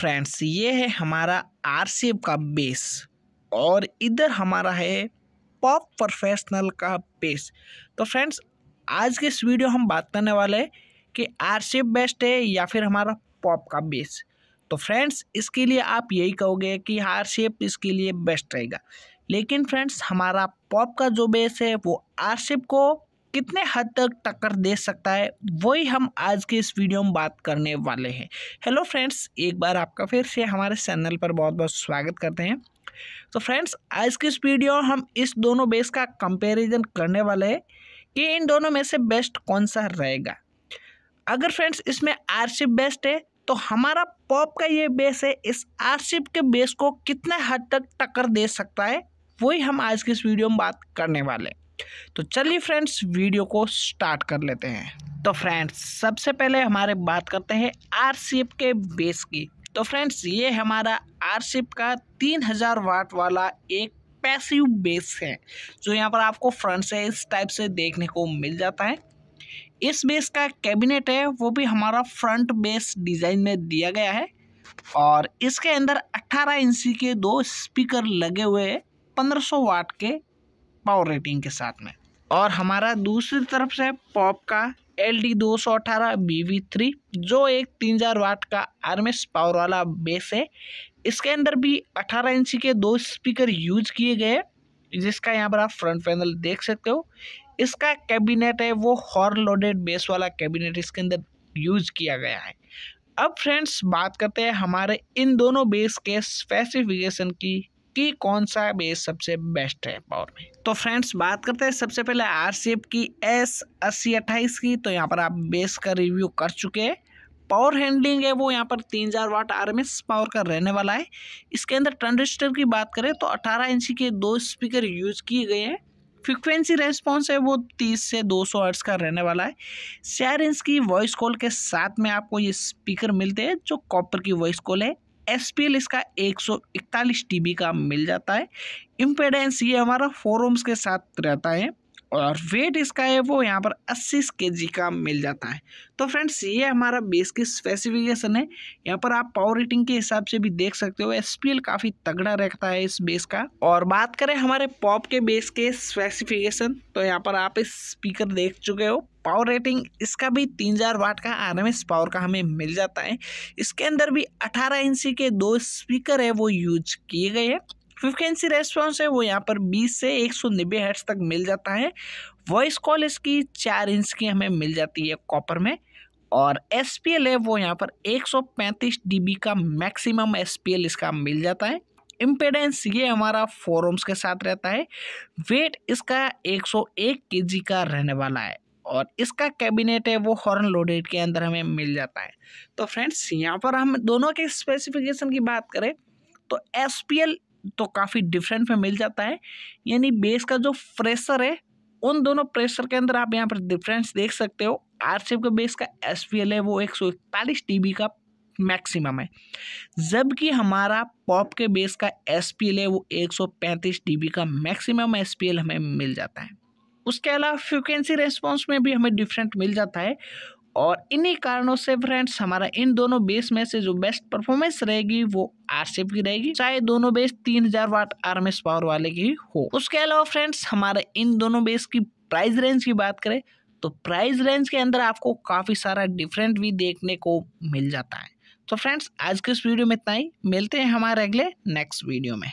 friends ये है हमारा आर का बेस और इधर हमारा है पॉप प्रोफेशनल का बेस तो फ्रेंड्स आज के इस वीडियो हम बात करने वाले हैं कि आर बेस्ट है या फिर हमारा पॉप का बेस तो फ्रेंड्स इसके लिए आप यही कहोगे कि आर इसके लिए बेस्ट रहेगा लेकिन फ्रेंड्स हमारा पॉप का जो बेस है वो आर को कितने हद तक टक्कर दे सकता है वही हम आज के इस वीडियो में बात करने वाले हैं हेलो फ्रेंड्स एक बार आपका फिर से हमारे चैनल पर बहुत बहुत स्वागत करते हैं तो फ्रेंड्स आज की इस वीडियो हम इस दोनों बेस का कंपेरिज़न करने वाले हैं कि इन दोनों में से बेस्ट कौन सा रहेगा अगर फ्रेंड्स इसमें आरशिप बेस्ट है तो हमारा पॉप का ये बेस है इस आरशिप के बेस को कितने हद तक टक्कर दे सकता है वही हम आज की इस वीडियो में बात करने वाले हैं तो चलिए फ्रेंड्स वीडियो को स्टार्ट कर लेते हैं तो फ्रेंड्स सबसे पहले हमारे बात करते हैं आर के बेस की तो फ्रेंड्स ये हमारा आर का तीन हज़ार वाट वाला एक पैसिव बेस है जो यहाँ पर आपको फ्रंट से इस टाइप से देखने को मिल जाता है इस बेस का कैबिनेट है वो भी हमारा फ्रंट बेस डिज़ाइन में दिया गया है और इसके अंदर 18 इंची के दो स्पीकर लगे हुए हैं 1500 वाट के पावर रेटिंग के साथ में और हमारा दूसरी तरफ से पॉप का एल डी दो सौ अठारह बी वी थ्री जो एक तीन हज़ार वाट का एस पावर वाला बेस है इसके अंदर भी अठारह इंची के दो स्पीकर यूज किए गए जिसका यहाँ पर आप फ्रंट पैनल देख सकते हो इसका कैबिनेट है वो हॉर लोडेड बेस वाला कैबिनेट इसके अंदर यूज किया गया है अब फ्रेंड्स बात करते हैं हमारे इन दोनों बेस के स्पेसिफिकेशन की कि कौन सा बेस सबसे बेस्ट है पावर में तो फ्रेंड्स बात करते हैं सबसे पहले आर की एस अस्सी अट्ठाईस की तो यहाँ पर आप बेस का रिव्यू कर चुके हैं पावर हैंडलिंग है वो यहाँ पर तीन हज़ार वाट आर पावर का रहने वाला है इसके अंदर ट्रांजिस्टर की बात करें तो अठारह इंची के दो स्पीकर यूज़ किए गए हैं फ्रिक्वेंसी रेस्पॉन्स है वो 30 से 200 सौ का रहने वाला है चार इंच की वॉइस कॉल के साथ में आपको ये स्पीकर मिलते हैं जो कॉपर की वॉइस कॉल है एस पी एल इसका एक सौ इकतालीस टी बी का मिल जाता है इम्पेडेंस ये हमारा फोर ओम्स के साथ रहता है और वेट इसका है वो यहाँ पर 80 के का मिल जाता है तो फ्रेंड्स ये हमारा बेस की स्पेसिफिकेशन है यहाँ पर आप पावर रेटिंग के हिसाब से भी देख सकते हो एस काफ़ी तगड़ा रहता है इस बेस का और बात करें हमारे पॉप के बेस के स्पेसिफिकेशन तो यहाँ पर आप इस स्पीकर देख चुके हो पावर रेटिंग इसका भी तीन हज़ार वाट का आर पावर का हमें मिल जाता है इसके अंदर भी अठारह इंची के दो स्पीकर है वो यूज किए गए हैं फ्रिक्वेंसी रेस्पॉन्स है वो यहाँ पर बीस से एक सौ नब्बे हर्ट्स तक मिल जाता है वॉइस कॉल इसकी चार इंच की हमें मिल जाती है कॉपर में और एस पी एल है वो यहाँ पर एक सौ पैंतीस डी बी का मैक्सिमम एस पी एल इसका मिल जाता है इम्पेडेंस ये हमारा फोर ओम्स के साथ रहता है वेट इसका 101 जी का रहने वाला है और इसका कैबिनेट है वो हॉर्न लोडेड के अंदर हमें मिल जाता है तो फ्रेंड्स यहाँ पर हम दोनों के स्पेसिफिकेशन की बात करें तो एस पी एल तो काफ़ी डिफरेंट में मिल जाता है यानी बेस का जो प्रेशर है उन दोनों प्रेशर के अंदर आप यहाँ पर डिफरेंस देख सकते हो सी का बेस का एस है वो एक सौ इकतालीस टी का मैक्सिमम है जबकि हमारा पॉप के बेस का एस है वो 135 बी का मैक्सिमम एस हमें मिल जाता है उसके अलावा फ्रिक्वेंसी रेस्पॉन्स में भी हमें डिफरेंट मिल जाता है और इन्हीं कारणों से फ्रेंड्स हमारा इन दोनों बेस में से जो बेस्ट परफॉर्मेंस रहेगी वो आरसीएफ की रहेगी चाहे दोनों बेस 3000 वाट आरएमएस पावर वाले की हो उसके अलावा फ्रेंड्स हमारे इन दोनों बेस की प्राइस रेंज की बात करें तो प्राइस रेंज के अंदर आपको काफ़ी सारा डिफरेंट भी देखने को मिल जाता है तो फ्रेंड्स आज के इस वीडियो में इतना ही मिलते हैं हमारे अगले नेक्स्ट वीडियो में